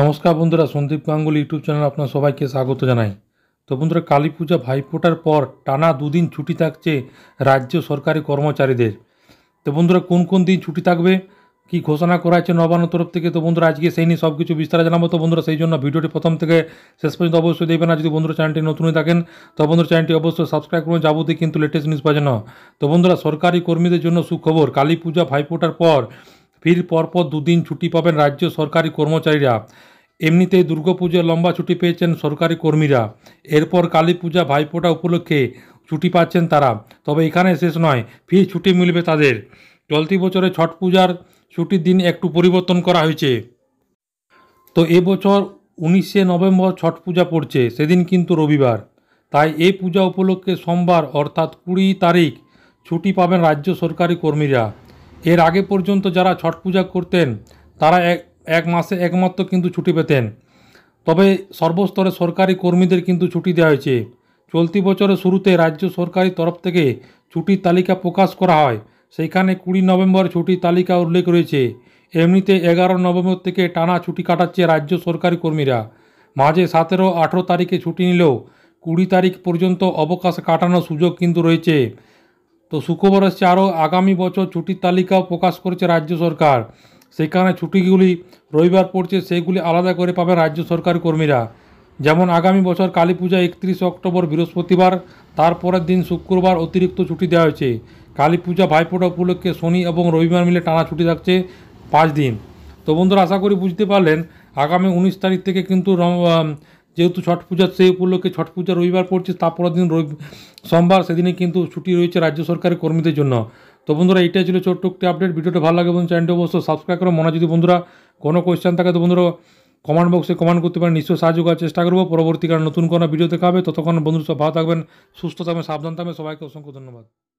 নমস্কার বন্ধুরা Sandeep Ganguly YouTube channel আপনার সবাইকে স্বাগত জানাই তো বন্ধুরা কালী পূজা ভাইফোঁটার পর টানা দুদিন ছুটি থাকছে রাজ্য সরকারি কর্মচারীদের তো বন্ধুরা কোন কোন দিন ছুটি থাকবে কি ঘোষণা করা হয়েছে নবান্ন তরফ থেকে তো বন্ধুরা আজকে সেই নিয়ে সব কিছু বিস্তারে জানাবো তো বন্ধুরা সেই জন্য ভিডিওটি প্রথম থেকে শেষ পর্যন্ত অবশ্যই দেবেন আর যদি বন্ধুরা চ্যানেলটি নতুন হয়ে থাকেন তো বন্ধুরা চ্যানেলটি অবশ্যই সাবস্ক্রাইব করুন যাবতীয় কিন্তু লেটেস্ট নিউজ পাওয়া জন্য তো বন্ধুরা সরকারি কর্মীদের জন্য সুখবর কালী পূজা ভাইফোঁটার পর ফির পরপর দুদিন ছুটি পাবেন রাজ্য সরকারি কর্মচারীরা এমনিতেই দুর্গাপুজোর লম্বা ছুটি পেয়েছেন সরকারি কর্মীরা এরপর কালী পূজা ভাইফোঁটা উপলক্ষে ছুটি পাচ্ছেন তারা তবে এখানে শেষ নয় ফির ছুটি মিলবে তাদের চলতি বছরে ছট পূজার ছুটির দিন একটু পরিবর্তন করা হয়েছে তো এবছর উনিশে নভেম্বর ছট পূজা পড়ছে সেদিন কিন্তু রবিবার তাই এই পূজা উপলক্ষে সোমবার অর্থাৎ কুড়ি তারিখ ছুটি পাবেন রাজ্য সরকারি কর্মীরা এর আগে পর্যন্ত যারা ছট পূজা করতেন তারা এক এক মাসে একমাত্র কিন্তু ছুটি পেতেন তবে সর্বস্তরে সরকারি কর্মীদের কিন্তু ছুটি দেওয়া হয়েছে চলতি বছরের শুরুতে রাজ্য সরকারি তরফ থেকে ছুটির তালিকা প্রকাশ করা হয় সেইখানে কুড়ি নভেম্বর ছুটির তালিকা উল্লেখ রয়েছে এমনিতে এগারো নভেম্বর থেকে টানা ছুটি কাটাচ্ছে রাজ্য সরকারি কর্মীরা মাঝে সতেরো আঠেরো তারিখে ছুটি নিলেও কুড়ি তারিখ পর্যন্ত অবকাশ কাটানোর সুযোগ কিন্তু রয়েছে তো হচ্ছে আরও আগামী বছর ছুটির তালিকাও প্রকাশ করেছে রাজ্য সরকার সেখানে ছুটিগুলি রবিবার পড়ছে সেগুলি আলাদা করে পাবে রাজ্য সরকার কর্মীরা যেমন আগামী বছর কালী পূজা একত্রিশ অক্টোবর বৃহস্পতিবার তারপরের দিন শুক্রবার অতিরিক্ত ছুটি দেওয়া হয়েছে কালী পূজা ভাইফোঁটা উপলক্ষে শনি এবং রবিবার মিলে টানা ছুটি থাকছে পাঁচ দিন তো বন্ধুরা আশা করি বুঝতে পারলেন আগামী উনিশ তারিখ থেকে কিন্তু যেহেতু ছট পূজা সেই উপলক্ষে ছট পূজা রবিবার পড়ছে তারপর দিন রবি সোমবার সেদিনে কিন্তু ছুটি রয়েছে রাজ্য সরকারের কর্মীদের জন্য তো বন্ধুরা এটাই ছিল ছোট্ট একটি আপডেট ভিডিওটা ভালো লাগে বন্ধু চ্যানেলটি অবশ্যই সাবস্ক্রাইব করো মনে যদি বন্ধুরা কোনো কোয়েশ্চেন থাকে তো বন্ধুরা কমেন্ট বক্সে কমেন্ট করতে পারেন নিশ্চয়ই সাহায্য করার চেষ্টা করবো পরবর্তীকালে নতুন কোনো ভিডিও দেখা হবে ততক্ষণ বন্ধুরা সব ভালো থাকবেন সুস্থ থাকবেন সাবধান থাকবেন সবাইকে অসংখ্য ধন্যবাদ